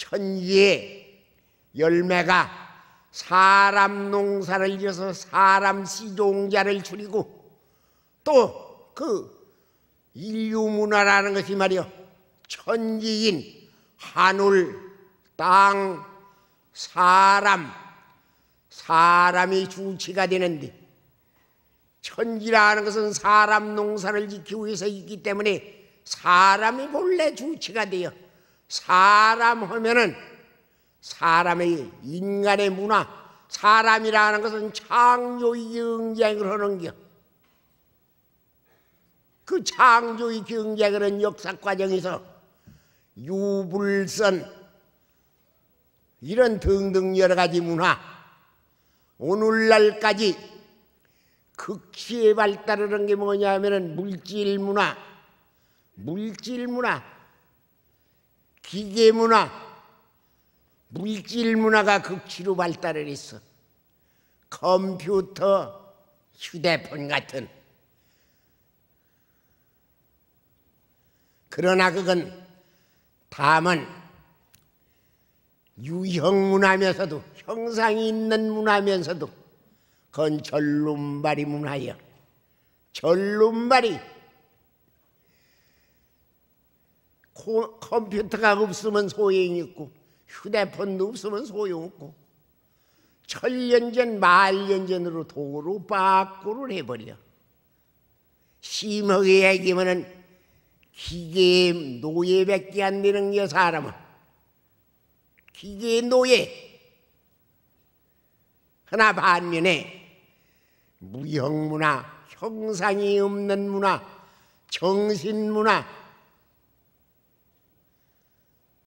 천지의 열매가 사람 농사를 이어서 사람 시종자를 줄이고 또 그 인류 문화라는 것이 말이요 천지인 하늘 땅 사람 사람이 주체가 되는데 천지라는 것은 사람 농사를 지키기 위해서 있기 때문에 사람이 본래 주체가 되어 사람 하면은 사람의 인간의 문화, 사람이라는 것은 창조의 경쟁을 하는 겨. 그 창조의 경쟁을 한 역사 과정에서 유불선 이런 등등 여러 가지 문화 오늘날까지 극치에 발달하는 게 뭐냐 하면 물질 문화 물질 문화 기계 문화, 물질 문화가 극치로 발달을 했어. 컴퓨터, 휴대폰 같은. 그러나 그건 다만 유형 문화면서도 형상이 있는 문화면서도 건전룸발이 문화여. 전룸발이 고, 컴퓨터가 없으면 소용이 없고 휴대폰도 없으면 소용없고 천년전 만년전으로 도로 바꾸를 해버려 심하게 얘기하면 기계의 노예밖에 안 되는 여 사람은 기계의 노예 하나 반면에 무형문화 형상이 없는 문화 정신문화